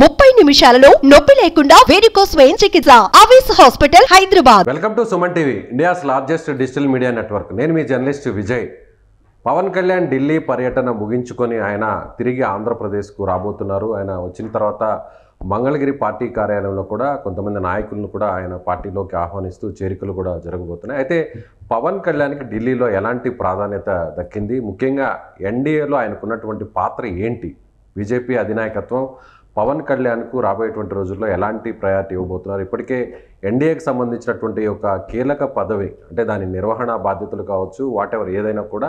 ముప్పై నిమిషాలలో నొప్పి లేకుండా వేరికోస్ వెయిన్ చికిత్స ఆవేశ hospital Hyderabad welcome to Suman TV India's largest digital media network నేను మీ జర్నలిస్ట్ విజయ్ పవన్ కళ్యాణ్ ఢిల్లీ పర్యటన ముగించుకొని ఆయన తిరిగి ఆంధ్రప్రదేశ్కు రాబోతున్నారు ఆయన వచ్చిన తర్వాత మంగళగిరి పార్టీ కార్యాలయంలో కూడా కొంతమంది నాయకులను కూడా ఆయన పార్టీలోకి ఆహ్వానిస్తూ చేరికలు కూడా జరగబోతున్నాయి అయితే పవన్ కళ్యాణ్కి ఢిల్లీలో ఎలాంటి ప్రాధాన్యత దక్కింది ముఖ్యంగా ఎన్డీఏలో ఆయనకున్నటువంటి పాత్ర ఏంటి బీజేపీ అధినాయకత్వం పవన్ కళ్యాణ్కు రాబోయేటువంటి రోజుల్లో ఎలాంటి ప్రయారిటీ ఇవ్వబోతున్నారు ఇప్పటికే ఎన్డీఏకి సంబంధించినటువంటి ఒక కీలక పదవి అంటే దాని నిర్వహణ బాధ్యతలు కావచ్చు వాటెవర్ ఏదైనా కూడా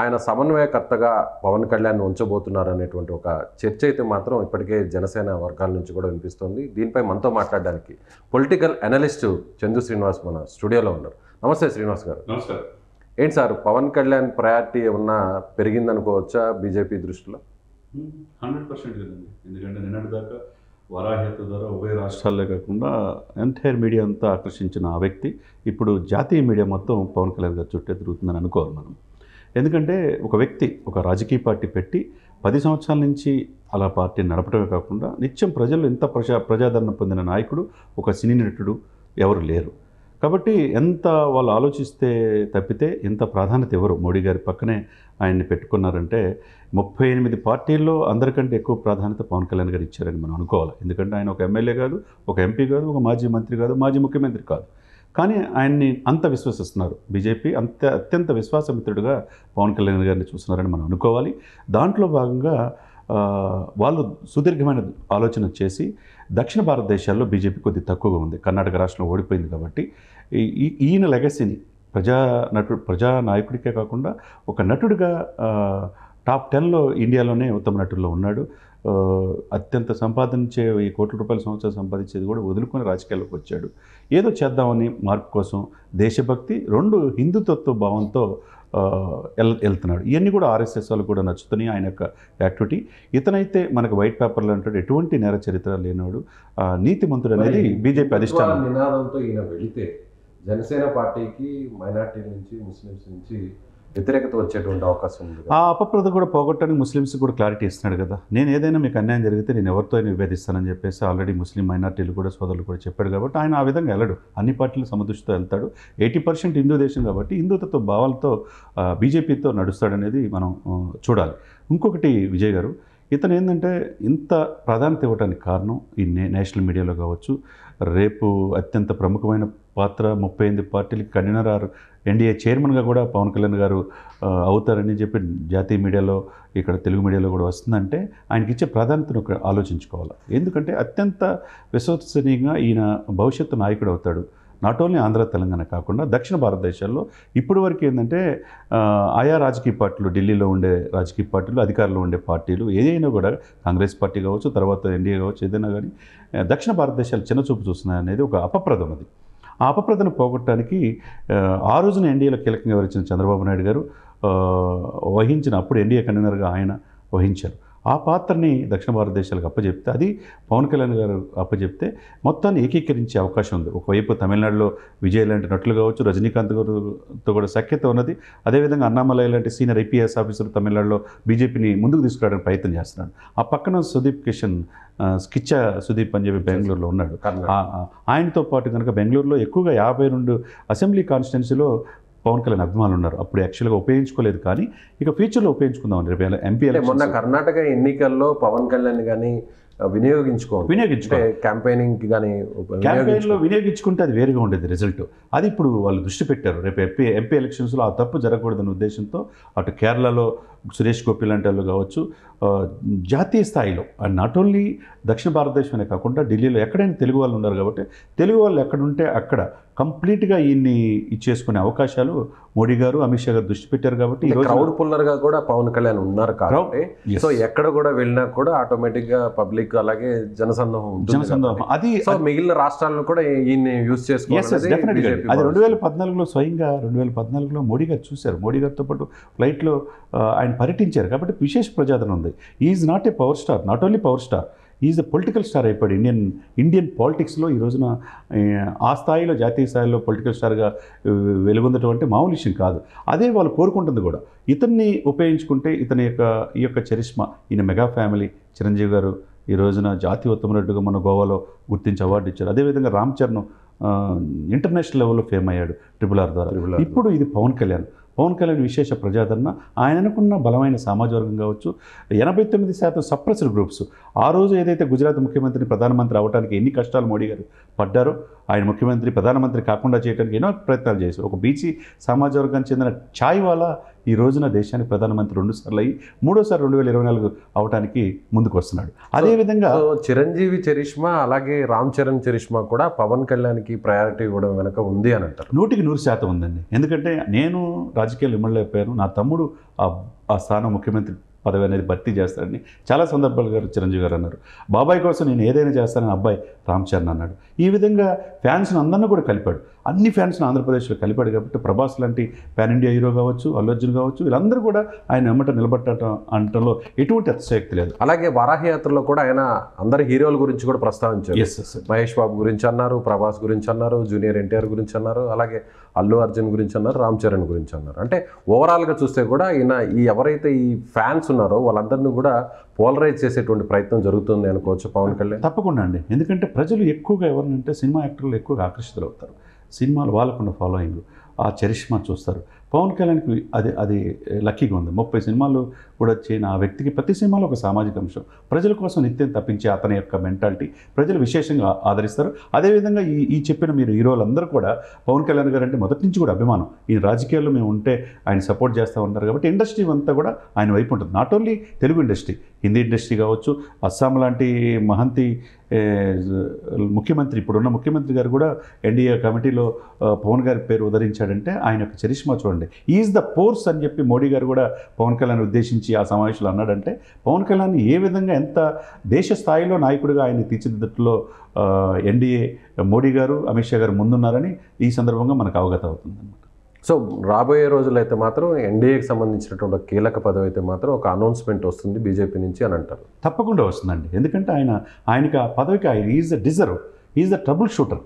ఆయన సమన్వయకర్తగా పవన్ కళ్యాణ్ ఉంచబోతున్నారు అనేటువంటి ఒక చర్చ అయితే మాత్రం ఇప్పటికే జనసేన వర్గాల నుంచి కూడా వినిపిస్తుంది దీనిపై మనతో మాట్లాడడానికి పొలిటికల్ అనలిస్టు చందు శ్రీనివాస్ మన స్టూడియోలో ఉన్నారు నమస్తే శ్రీనివాస్ గారు నమస్కారం ఏంటి సార్ పవన్ కళ్యాణ్ ప్రయారిటీ ఏమన్నా పెరిగిందనుకోవచ్చా బీజేపీ దృష్టిలో హండ్రెడ్ పర్సెంట్ కదండి ఎందుకంటే నిన్నటి దాకా వరాహ్యత ద్వారా ఉభయ రాష్ట్రాలే కాకుండా ఎంటైర్ మీడియా అంతా ఆకర్షించిన ఆ వ్యక్తి ఇప్పుడు జాతీయ మీడియా మొత్తం పవన్ కళ్యాణ్ గారి చుట్టే తిరుగుతుందని అనుకోవాలి మనం ఎందుకంటే ఒక వ్యక్తి ఒక రాజకీయ పార్టీ పెట్టి పది సంవత్సరాల నుంచి అలా పార్టీ నడపడమే కాకుండా నిత్యం ప్రజలు ఎంత ప్రజా ప్రజాదరణ పొందిన నాయకుడు ఒక సినీ నటుడు ఎవరు లేరు కాబట్టి ఎంత వాళ్ళు ఆలోచిస్తే తప్పితే ఎంత ప్రాధాన్యత ఎవరు మోడీ గారి పక్కనే ఆయన్ని పెట్టుకున్నారంటే ముప్పై ఎనిమిది పార్టీల్లో అందరికంటే ఎక్కువ ప్రాధాన్యత పవన్ కళ్యాణ్ గారు ఇచ్చారని మనం అనుకోవాలి ఎందుకంటే ఆయన ఒక ఎమ్మెల్యే కాదు ఒక ఎంపీ కాదు ఒక మాజీ మంత్రి కాదు మాజీ ముఖ్యమంత్రి కాదు కానీ ఆయన్ని అంత విశ్వసిస్తున్నారు బీజేపీ అంత అత్యంత విశ్వాసమిత్రుడిగా పవన్ కళ్యాణ్ గారిని చూస్తున్నారని మనం అనుకోవాలి దాంట్లో భాగంగా వాళ్ళు సుదీర్ఘమైన ఆలోచన చేసి దక్షిణ భారతదేశాల్లో బీజేపీ కొద్ది తక్కువగా ఉంది కర్ణాటక రాష్ట్రంలో ఓడిపోయింది కాబట్టి ఈయన లెగసీని ప్రజా నటుడు ప్రజా నాయకుడికే కాకుండా ఒక నటుడిగా టాప్ టెన్లో ఇండియాలోనే ఉత్తమ నటుల్లో ఉన్నాడు అత్యంత సంపాదించే ఈ కోట్ల రూపాయల సంవత్సరం సంపాదించేది కూడా వదులుకొని రాజకీయాల్లోకి వచ్చాడు ఏదో చేద్దామని మార్పు కోసం దేశభక్తి రెండు హిందుతత్వ భావంతో వెళ్తున్నాడు ఇవన్నీ కూడా ఆర్ఎస్ఎస్ వాళ్ళు కూడా నచ్చుతున్నాయి ఆయన యొక్క యాక్టివిటీ ఇతనైతే మనకు వైట్ పేపర్లో అంటాడు ఎటువంటి నేర చరిత్ర లేనివాడు మంత్రుడు అనేది బీజేపీ అధిష్టానం నినాదంతో ఈయన వెళితే జనసేన పార్టీకి మైనార్టీ నుంచి ముస్లిమ్స్ నుంచి వ్యతిరేకత వచ్చేటువంటి అవకాశం ఉంది ఆ అపప్రద కూడా పోగొట్టడానికి ముస్లిమ్స్ కూడా క్లారిటీ ఇస్తున్నాడు కదా నేను ఏదైనా మీకు అన్యాయం జరిగితే నేను ఎవరితో విభేదిస్తానని చెప్పేసి ఆల్రెడీ ముస్లిం మైనార్టీలు కూడా సోదరులు కూడా చెప్పాడు కాబట్టి ఆయన ఆ విధంగా వెళ్ళడు అన్ని పార్టీలు సమదృష్టితో వెళ్తాడు ఎయిటీ పర్సెంట్ హిందూ దేశం కాబట్టి హిందుత్వ భావాలతో బీజేపీతో నడుస్తాడనేది మనం చూడాలి ఇంకొకటి విజయ్ గారు ఇతను ఏంటంటే ఇంత ప్రాధాన్యత ఇవ్వడానికి కారణం ఈ నే నేషనల్ మీడియాలో కావచ్చు రేపు అత్యంత ప్రముఖమైన పాత్ర ముప్పై ఎనిమిది పార్టీలకి కన్వీనర్ ఎన్డీఏ చైర్మన్గా కూడా పవన్ కళ్యాణ్ గారు అవుతారని చెప్పి జాతీయ మీడియాలో ఇక్కడ తెలుగు మీడియాలో కూడా వస్తుందంటే ఆయనకి ఇచ్చే ప్రాధాన్యతను ఒక ఆలోచించుకోవాలి ఎందుకంటే అత్యంత విశ్వసనీయంగా ఈయన భవిష్యత్తు నాయకుడు అవుతాడు నాట్ ఓన్లీ ఆంధ్ర తెలంగాణ కాకుండా దక్షిణ భారతదేశంలో ఇప్పటి వరకు ఏంటంటే ఆయా రాజకీయ పార్టీలు ఢిల్లీలో ఉండే రాజకీయ పార్టీలు అధికారంలో ఉండే పార్టీలు ఏదైనా కూడా కాంగ్రెస్ పార్టీ కావచ్చు తర్వాత ఎన్డీఏ కావచ్చు ఏదైనా కానీ దక్షిణ భారతదేశాలు చిన్న చూపు చూస్తున్నాయి అనేది ఒక అపప్రదం అది ఆ అపప్రదను పోగొట్టడానికి ఆ రోజున ఎన్డీఏలో కీలకంగా వివరించిన చంద్రబాబు నాయుడు గారు వహించిన అప్పుడు ఎన్డీఏ కన్వీనర్గా ఆయన వహించారు ఆ పాత్రని దక్షిణ భారతదేశాలకు అప్పచెప్తే అది పవన్ కళ్యాణ్ గారు అప్పచెప్తే మొత్తాన్ని ఏకీకరించే అవకాశం ఉంది ఒకవైపు తమిళనాడులో విజయ్ లాంటి నటులు కావచ్చు రజనీకాంత్ గారితో కూడా సఖ్యత ఉన్నది అదేవిధంగా అన్నామలై లాంటి సీనియర్ ఐపీఎస్ ఆఫీసర్ తమిళనాడులో బీజేపీని ముందుకు తీసుకురావడానికి ప్రయత్నం చేస్తున్నాడు ఆ పక్కన సుదీప్ కిషన్ స్కిచ్చ సుదీప్ అని చెప్పి బెంగళూరులో ఉన్నాడు ఆయనతో పాటు కనుక బెంగళూరులో ఎక్కువగా యాభై రెండు అసెంబ్లీ కాన్స్టిట్యున్సీలో పవన్ కళ్యాణ్ అభిమానులు ఉన్నారు అప్పుడు యాక్చువల్గా ఉపయోగించుకోలేదు కానీ ఇక ఫ్యూచర్లో ఉపయోగించుకుందాం రేపు ఎంపీ మొన్న కర్ణాటక ఎన్నికల్లో పవన్ కళ్యాణ్ కానీ వినియోగించుకో వినియోగించుకో క్యాంపెయినింగ్ కానీ క్యాంపెయిన్లో వినియోగించుకుంటే అది వేరుగా ఉండేది రిజల్ట్ అది ఇప్పుడు వాళ్ళు దృష్టి పెట్టారు రేపు ఎంపీ ఎంపీ ఎలక్షన్స్లో ఆ తప్పు జరగకూడదన్న ఉద్దేశంతో అటు కేరళలో సురేష్ గోపి లాంటి వాళ్ళు కావచ్చు జాతీయ స్థాయిలో అండ్ నాట్ ఓన్లీ దక్షిణ భారతదేశమే కాకుండా ఢిల్లీలో ఎక్కడైనా తెలుగు వాళ్ళు ఉన్నారు కాబట్టి తెలుగు వాళ్ళు ఎక్కడుంటే అక్కడ కంప్లీట్గా ఈయన్ని ఇచ్చేసుకునే అవకాశాలు మోడీ గారు అమిత్ షా గారు దృష్టి పెట్టారు కాబట్టి క్రౌడ్ పుల్లర్గా కూడా పవన్ కళ్యాణ్ ఉన్నారు కాబట్టి సో ఎక్కడ కూడా వెళ్ళినా కూడా ఆటోమేటిక్గా పబ్లిక్ పబ్లిక్ అలాగే జనసందోహం జనసందోహం అది సో మిగిలిన రాష్ట్రాల్లో కూడా ఈయన్ని యూజ్ చేసుకోవాలి అది రెండు వేల పద్నాలుగులో స్వయంగా రెండు వేల పద్నాలుగులో మోడీ గారు చూశారు మోడీ గారితో పాటు ఫ్లైట్లో ఆయన పర్యటించారు కాబట్టి విశేష ప్రజాదరణ ఉంది is not a power star not only power star is a political star అయిపోయాడు ఇండియన్ ఇండియన్ పాలిటిక్స్లో ఈ రోజున ఆ స్థాయిలో జాతీయ స్థాయిలో పొలిటికల్ స్టార్గా వెలుగొందటం అంటే మామూలు విషయం కాదు అదే వాళ్ళు కోరుకుంటుంది కూడా ఇతన్ని ఉపయోగించుకుంటే ఇతని యొక్క ఈ యొక్క చరిష్మా ఈయన మెగా ఫ్యామిలీ చిరంజీవి గారు ఈ రోజున జాతి ఉత్తమరెడ్డిగా మన గోవాలో గుర్తించి అవార్డు ఇచ్చారు అదేవిధంగా రామ్ చరణ్ ఇంటర్నేషనల్ లెవెల్లో ఫేమ్ అయ్యాడు ట్రిపుల్ ఆర్ ద్వారా ఇప్పుడు ఇది పవన్ కళ్యాణ్ పవన్ కళ్యాణ్ విశేష ప్రజాదరణ ఆయన అనుకున్న బలమైన వర్గం కావచ్చు ఎనభై తొమ్మిది శాతం సప్రెసర్ గ్రూప్స్ ఆ రోజు ఏదైతే గుజరాత్ ముఖ్యమంత్రిని ప్రధానమంత్రి అవడానికి ఎన్ని కష్టాలు మోడీ గారు పడ్డారో ఆయన ముఖ్యమంత్రి ప్రధానమంత్రి కాకుండా చేయడానికి ఎన్నో ప్రయత్నాలు చేశారు ఒక బీసీ సమాజ వర్గానికి చెందిన ఛాయ్ వాళ్ళ ఈ రోజున దేశానికి ప్రధానమంత్రి రెండు సార్లు అయ్యి మూడోసారి రెండు వేల ఇరవై నాలుగు అవటానికి ముందుకు వస్తున్నాడు అదేవిధంగా చిరంజీవి చరిష్మా అలాగే రామ్ చరణ్ చరిష్మా కూడా పవన్ కళ్యాణ్కి ప్రయారిటీ ఇవ్వడం వెనక ఉంది అని అంటారు నూటికి నూరు శాతం ఉందండి ఎందుకంటే నేను రాజకీయాలు ఇమ్మడలేకపోయాను నా తమ్ముడు ఆ స్థానం ముఖ్యమంత్రి పదవి అనేది భర్తీ చేస్తాడని చాలా సందర్భాలు గారు చిరంజీవి గారు అన్నారు బాబాయ్ కోసం నేను ఏదైనా చేస్తానని అబ్బాయి రామ్ చరణ్ అన్నాడు ఈ విధంగా ఫ్యాన్స్ను అందరినీ కూడా కలిపాడు అన్ని ఫ్యాన్స్ను ఆంధ్రప్రదేశ్లో కలిపాడు కాబట్టి ప్రభాస్ లాంటి పాన్ ఇండియా హీరో కావచ్చు అల్లు అర్జున్ కావచ్చు వీళ్ళందరూ కూడా ఆయన ఎమ్మట నిలబట్టడం అనటంలో ఎటువంటి అతిశయక్తి లేదు అలాగే వరాహయాత్రలో కూడా ఆయన అందరి హీరోల గురించి కూడా ప్రస్తావించారు ఎస్ మహేష్ బాబు గురించి అన్నారు ప్రభాస్ గురించి అన్నారు జూనియర్ ఎన్టీఆర్ గురించి అన్నారు అలాగే అల్లు అర్జున్ గురించి అన్నారు రామ్ చరణ్ గురించి అన్నారు అంటే ఓవరాల్గా చూస్తే కూడా ఈయన ఈ ఎవరైతే ఈ ఫ్యాన్స్ ఉన్నారో వాళ్ళందరినీ కూడా పోలరైజ్ చేసేటువంటి ప్రయత్నం జరుగుతుంది అనుకోవచ్చు పవన్ కళ్యాణ్ తప్పకుండా అండి ఎందుకంటే ప్రజలు ఎక్కువగా ఎవరినంటే సినిమా యాక్టర్లు ఎక్కువగా ఆకర్షితులు అవుతారు సినిమాలు వాళ్ళకుండా ఫాలోయింగ్ ఆ చరిష్మా చూస్తారు పవన్ కళ్యాణ్కి అది అది లక్కీగా ఉంది ముప్పై సినిమాలు కూడా వచ్చిన ఆ వ్యక్తికి ప్రతి సినిమాలో ఒక సామాజిక అంశం ప్రజల కోసం నిత్యం తప్పించే అతని యొక్క మెంటాలిటీ ప్రజలు విశేషంగా ఆదరిస్తారు అదేవిధంగా ఈ ఈ చెప్పిన మీరు హీరోలందరూ కూడా పవన్ కళ్యాణ్ గారు అంటే మొదటి నుంచి కూడా అభిమానం ఈయన రాజకీయాల్లో మేము ఉంటే ఆయన సపోర్ట్ చేస్తూ ఉంటారు కాబట్టి ఇండస్ట్రీ అంతా కూడా ఆయన వైపు ఉంటుంది not only Telugu industry Hindi industry కావచ్చు అస్సాం లాంటి మహంతి Uh, ముఖ్యమంత్రి ఇప్పుడున్న ముఖ్యమంత్రి గారు కూడా ఎన్డీఏ కమిటీలో uh, పవన్ గారి పేరు ఉదరించాడంటే ఆయన యొక్క చరిష్మా చూడండి ఈజ్ ద ఫోర్స్ అని చెప్పి మోడీ గారు కూడా పవన్ కళ్యాణ్ ఉద్దేశించి ఆ సమావేశంలో అన్నాడంటే పవన్ కళ్యాణ్ ఏ విధంగా ఎంత దేశ స్థాయిలో నాయకుడిగా ఆయన తీర్చిదిద్దట్లో uh, ఎన్డీఏ మోడీ గారు అమిత్ షా గారు ముందున్నారని ఈ సందర్భంగా మనకు అవగత అవుతుందన్నమాట సో రాబోయే అయితే మాత్రం ఎన్డీఏకి సంబంధించినటువంటి కీలక పదవి అయితే మాత్రం ఒక అనౌన్స్మెంట్ వస్తుంది బీజేపీ నుంచి అని అంటారు తప్పకుండా వస్తుందండి ఎందుకంటే ఆయన ఆయనకి ఆ పదవికి ఆయన is the deserve is the trouble shooter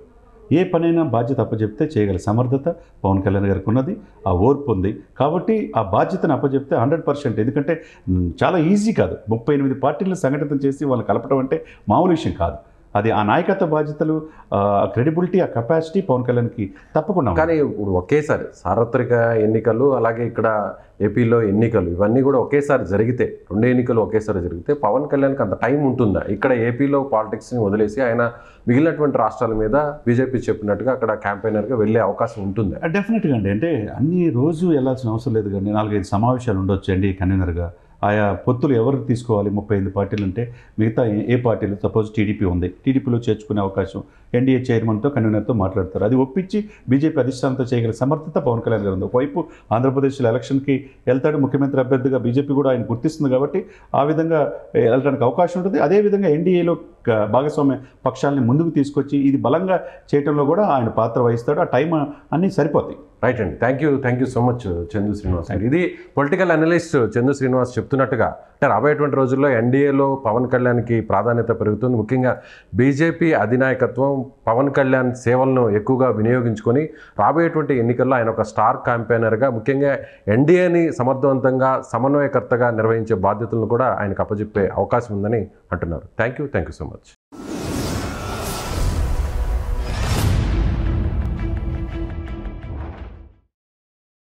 ఏ పనైనా బాధ్యత అప్పచెప్తే చేయగల సమర్థత పవన్ కళ్యాణ్ గారికి ఉన్నది ఆ ఓర్పు ఉంది కాబట్టి ఆ బాధ్యతను అప్పచెప్తే హండ్రెడ్ పర్సెంట్ ఎందుకంటే చాలా ఈజీ కాదు ముప్పై ఎనిమిది పార్టీలను సంఘటన చేసి వాళ్ళని కలపడం అంటే మామూలు విషయం కాదు అది ఆ నాయకత్వ బాధ్యతలు క్రెడిబిలిటీ ఆ కెపాసిటీ పవన్ కళ్యాణ్కి తప్పకుండా కానీ ఇప్పుడు ఒకేసారి సార్వత్రిక ఎన్నికలు అలాగే ఇక్కడ ఏపీలో ఎన్నికలు ఇవన్నీ కూడా ఒకేసారి జరిగితే రెండు ఎన్నికలు ఒకేసారి జరిగితే పవన్ కళ్యాణ్కి అంత టైం ఉంటుందా ఇక్కడ ఏపీలో పాలిటిక్స్ని వదిలేసి ఆయన మిగిలినటువంటి రాష్ట్రాల మీద బీజేపీ చెప్పినట్టుగా అక్కడ క్యాంపెయినర్గా వెళ్ళే అవకాశం ఉంటుందా డెఫినెట్గా అండి అంటే అన్ని రోజు వెళ్ళాల్సిన అవసరం లేదు కానీ నాలుగైదు సమావేశాలు ఉండొచ్చు అండి కన్వీనర్గా ఆయా పొత్తులు ఎవరు తీసుకోవాలి ముప్పై ఎనిమిది పార్టీలు అంటే మిగతా ఏ పార్టీలు సపోజ్ టీడీపీ ఉంది టీడీపీలో చేర్చుకునే అవకాశం ఎన్డీఏ చైర్మన్తో కన్వీనర్తో మాట్లాడతారు అది ఒప్పించి బీజేపీ అధిష్టానంతో చేయగల సమర్థత పవన్ కళ్యాణ్ గారు ఉంది ఒకవైపు ఆంధ్రప్రదేశ్లో ఎలక్షన్కి వెళ్తాడు ముఖ్యమంత్రి అభ్యర్థిగా బీజేపీ కూడా ఆయన గుర్తిస్తుంది కాబట్టి ఆ విధంగా వెళ్ళడానికి అవకాశం ఉంటుంది అదేవిధంగా ఎన్డీఏలో భాగస్వామ్య పక్షాలని ముందుకు తీసుకొచ్చి ఇది బలంగా చేయడంలో కూడా ఆయన పాత్ర వహిస్తాడు ఆ టైం అన్నీ సరిపోతాయి రైట్ అండి thank you thank you so much Chandu Srinivas ఇది పొలిటికల్ అనలిస్ట్ చందు శ్రీనివాస్ చెప్తున్నట్టుగా అంటే రాబోయేటువంటి రోజుల్లో ఎన్డీఏలో పవన్ కళ్యాణ్కి ప్రాధాన్యత పెరుగుతుంది ముఖ్యంగా బీజేపీ అధినాయకత్వం పవన్ కళ్యాణ్ సేవలను ఎక్కువగా వినియోగించుకొని రాబోయేటువంటి ఎన్నికల్లో ఆయన ఒక స్టార్ క్యాంపెయినర్గా ముఖ్యంగా ఎన్డీఏని సమర్థవంతంగా సమన్వయకర్తగా నిర్వహించే బాధ్యతలను కూడా ఆయనకు అప్పజెప్పే అవకాశం ఉందని అంటున్నారు thank you thank you so much